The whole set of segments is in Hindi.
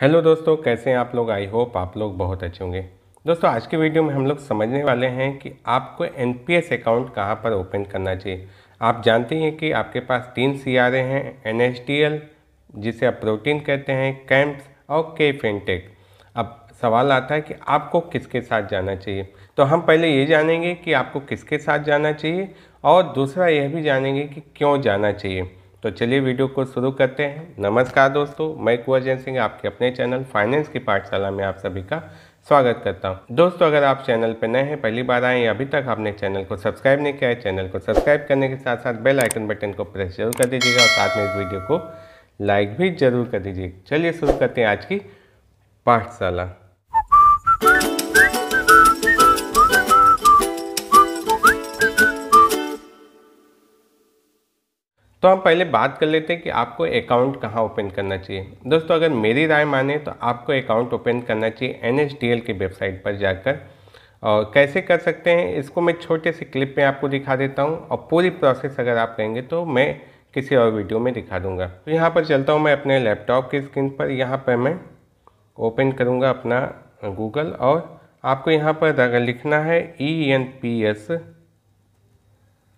हेलो दोस्तों कैसे हैं आप लोग आई होप आप लोग बहुत अच्छे होंगे दोस्तों आज के वीडियो में हम लोग समझने वाले हैं कि आपको एन अकाउंट कहाँ पर ओपन करना चाहिए आप जानते हैं कि आपके पास तीन सी हैं एन जिसे आप प्रोटीन कहते हैं कैंप्स और के फिनटेक e अब सवाल आता है कि आपको किसके साथ जाना चाहिए तो हम पहले ये जानेंगे कि आपको किसके साथ जाना चाहिए और दूसरा यह भी जानेंगे कि क्यों जाना चाहिए तो चलिए वीडियो को शुरू करते हैं नमस्कार दोस्तों मैं कुंवर सिंह आपके अपने चैनल फाइनेंस की पाठशाला में आप सभी का स्वागत करता हूं दोस्तों अगर आप चैनल पर नए हैं पहली बार आए अभी तक आपने चैनल को सब्सक्राइब नहीं किया है चैनल को सब्सक्राइब करने के साथ साथ बेल आइकन बटन को प्रेस जरूर कर दीजिएगा और साथ में इस वीडियो को लाइक भी जरूर कर दीजिए चलिए शुरू करते हैं आज की पाठशाला तो हम पहले बात कर लेते हैं कि आपको अकाउंट कहाँ ओपन करना चाहिए दोस्तों अगर मेरी राय माने तो आपको अकाउंट ओपन करना चाहिए एन की वेबसाइट पर जाकर और कैसे कर सकते हैं इसको मैं छोटे से क्लिप में आपको दिखा देता हूँ और पूरी प्रोसेस अगर आप कहेंगे तो मैं किसी और वीडियो में दिखा दूँगा तो यहाँ पर चलता हूँ मैं अपने लैपटॉप की स्क्रीन पर यहाँ पर मैं ओपन करूँगा अपना गूगल और आपको यहाँ पर अगर लिखना है E N P S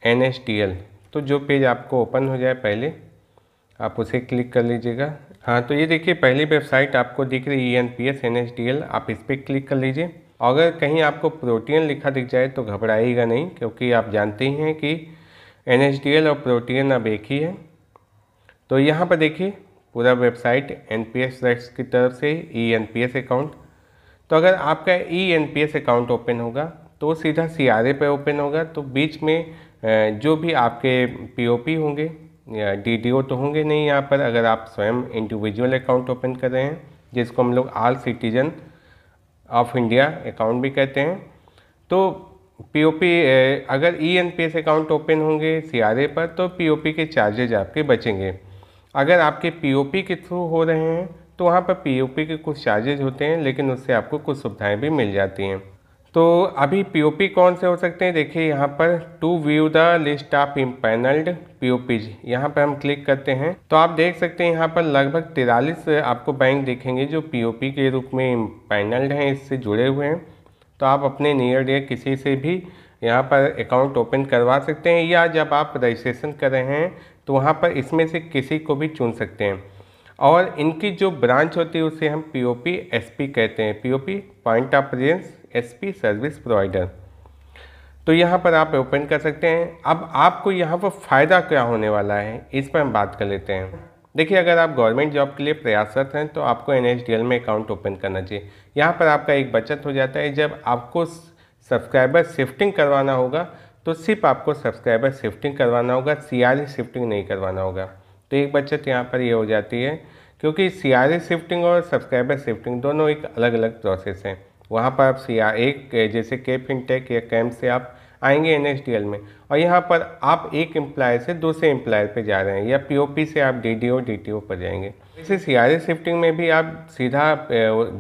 N S T L तो जो पेज आपको ओपन हो जाए पहले आप उसे क्लिक कर लीजिएगा हाँ तो ये देखिए पहली वेबसाइट आपको दिख रही है E N P S N H D L आप इस पर क्लिक कर लीजिए अगर कहीं आपको प्रोटीन लिखा दिख जाए तो घबराइएगा नहीं क्योंकि आप जानते ही हैं कि एन एच डी एल और प्रोटीन अब एक ही है तो यहाँ पर देखिए पूरा वेबसाइट एन पी एस रेक्स की तरफ से E N P S account तो अगर आपका E N P S account open होगा तो सीधा सी आर ए पर ओपन होगा तो बीच में जो भी आपके पीओपी होंगे या डीडीओ तो होंगे नहीं यहाँ पर अगर आप स्वयं इंडिविजुअल अकाउंट ओपन कर रहे हैं जिसको हम लोग all citizen of India account भी कहते हैं तो पीओपी अगर ई एन अकाउंट ओपन होंगे सीआरए पर तो पीओपी के चार्जेज आपके बचेंगे अगर आपके पीओपी के थ्रू हो रहे हैं तो वहाँ पर पीओपी के कुछ चार्जेज होते हैं लेकिन उससे आपको कुछ सुविधाएं भी मिल जाती हैं तो अभी पीओपी कौन से हो सकते हैं देखिए यहाँ पर to view the list of empanelled POPs यहाँ पर हम क्लिक करते हैं तो आप देख सकते हैं यहाँ पर लगभग तिरालीस आपको बैंक देखेंगे जो पीओपी के रूप में इम्पेनल्ड हैं इससे जुड़े हुए हैं तो आप अपने नियर डियर किसी से भी यहाँ पर अकाउंट ओपन करवा सकते हैं या जब आप रजिस्ट्रेशन कर रहे हैं तो वहाँ पर इसमें से किसी को भी चुन सकते हैं और इनकी जो ब्रांच होती है उसे हम एस पी कहते हैं P point of presence SP service provider तो यहाँ पर आप ओपन कर सकते हैं अब आपको यहाँ पर फ़ायदा क्या होने वाला है इस पर हम बात कर लेते हैं देखिए अगर आप गवर्नमेंट जॉब के लिए प्रयासरत हैं तो आपको एन में अकाउंट ओपन करना चाहिए यहाँ पर आपका एक बचत हो जाता है जब आपको सब्सक्राइबर शिफ्टिंग करवाना होगा तो सिर्फ आपको सब्सक्राइबर शिफ्टिंग करवाना होगा सी शिफ्टिंग e नहीं करवाना होगा तो एक बचत यहाँ पर ये यह हो जाती है क्योंकि सी शिफ्टिंग e और सब्सक्राइबर शिफ्टिंग दोनों एक अलग अलग प्रोसेस हैं वहाँ पर आप सी एक जैसे के फिनटेक या कैम्प से आप आएंगे एन में और यहाँ पर आप एक एम्प्लायर से दूसरे एम्प्लायर पे जा रहे हैं या पीओपी से आप डीडीओ डीटीओ पर जाएंगे इसे सीआरए शिफ्टिंग में भी आप सीधा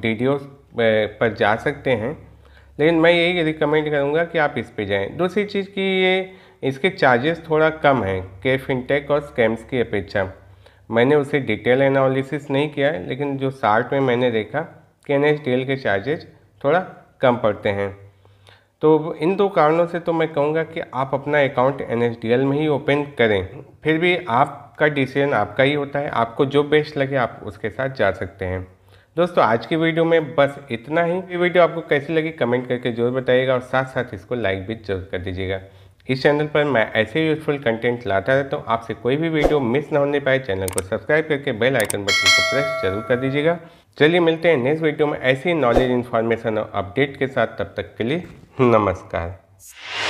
डीडीओ पर जा सकते हैं लेकिन मैं यही रिकमेंड करूँगा कि आप इस पर जाएँ दूसरी चीज़ की ये इसके चार्जेस थोड़ा कम हैं के फिनटेक और स्कैम्स की अपेक्षा मैंने उसे डिटेल एनालिसिस नहीं किया है लेकिन जो शार्ट में मैंने देखा कि एन के चार्जेज़ थोड़ा कम पड़ते हैं तो इन दो कारणों से तो मैं कहूँगा कि आप अपना अकाउंट एन में ही ओपन करें फिर भी आपका डिसीजन आपका ही होता है आपको जो बेस्ट लगे आप उसके साथ जा सकते हैं दोस्तों आज की वीडियो में बस इतना ही ये वीडियो आपको कैसी लगी कमेंट करके जरूर बताइएगा और साथ साथ इसको लाइक भी जरूर कर दीजिएगा इस चैनल पर मैं ऐसे यूजफुल कंटेंट लाता रहता हूँ आपसे कोई भी वीडियो मिस ना होने पाए चैनल को सब्सक्राइब करके बेल आइकन बटन को प्रेस जरूर कर दीजिएगा चलिए मिलते हैं नेक्स्ट वीडियो में ऐसी नॉलेज इन्फॉर्मेशन और अपडेट के साथ तब तक के लिए नमस्कार